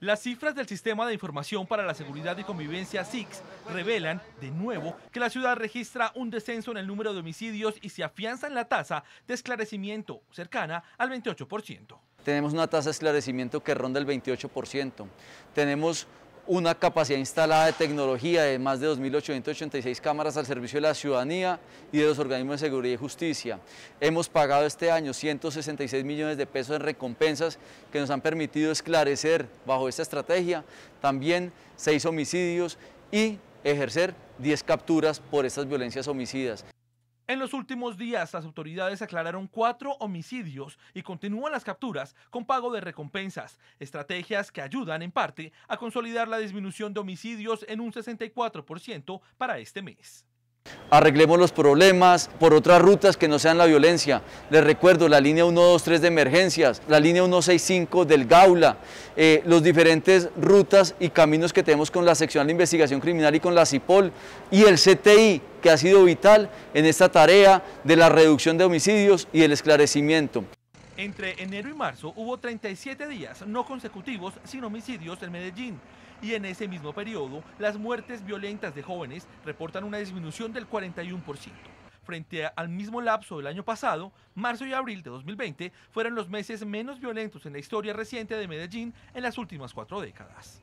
Las cifras del Sistema de Información para la Seguridad y Convivencia SICS, revelan, de nuevo, que la ciudad registra un descenso en el número de homicidios y se afianza en la tasa de esclarecimiento cercana al 28%. Tenemos una tasa de esclarecimiento que ronda el 28%. Tenemos una capacidad instalada de tecnología de más de 2.886 cámaras al servicio de la ciudadanía y de los organismos de seguridad y justicia. Hemos pagado este año 166 millones de pesos en recompensas que nos han permitido esclarecer bajo esta estrategia también seis homicidios y ejercer 10 capturas por estas violencias homicidas. En los últimos días, las autoridades aclararon cuatro homicidios y continúan las capturas con pago de recompensas, estrategias que ayudan en parte a consolidar la disminución de homicidios en un 64% para este mes. Arreglemos los problemas por otras rutas que no sean la violencia. Les recuerdo la línea 123 de emergencias, la línea 165 del Gaula, las eh, los diferentes rutas y caminos que tenemos con la sección de investigación criminal y con la CIPOL y el CTI, que ha sido vital en esta tarea de la reducción de homicidios y el esclarecimiento. Entre enero y marzo hubo 37 días no consecutivos sin homicidios en Medellín y en ese mismo periodo las muertes violentas de jóvenes reportan una disminución del 41%. Frente al mismo lapso del año pasado, marzo y abril de 2020 fueron los meses menos violentos en la historia reciente de Medellín en las últimas cuatro décadas.